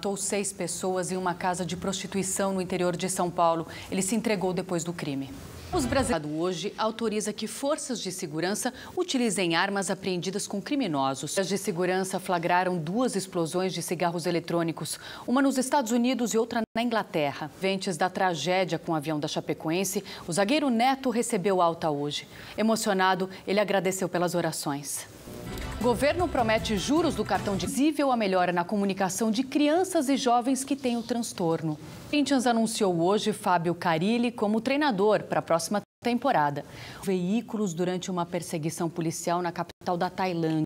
matou seis pessoas em uma casa de prostituição no interior de São Paulo. Ele se entregou depois do crime. Os brasileiros hoje autoriza que forças de segurança utilizem armas apreendidas com criminosos. As de segurança flagraram duas explosões de cigarros eletrônicos, uma nos Estados Unidos e outra na Inglaterra. Ventes da tragédia com o avião da Chapecoense, o zagueiro Neto recebeu alta hoje. Emocionado, ele agradeceu pelas orações. Governo promete juros do cartão de visível a melhora na comunicação de crianças e jovens que têm o transtorno. Corinthians anunciou hoje Fábio Carilli como treinador para a próxima temporada. Veículos durante uma perseguição policial na capital da Tailândia.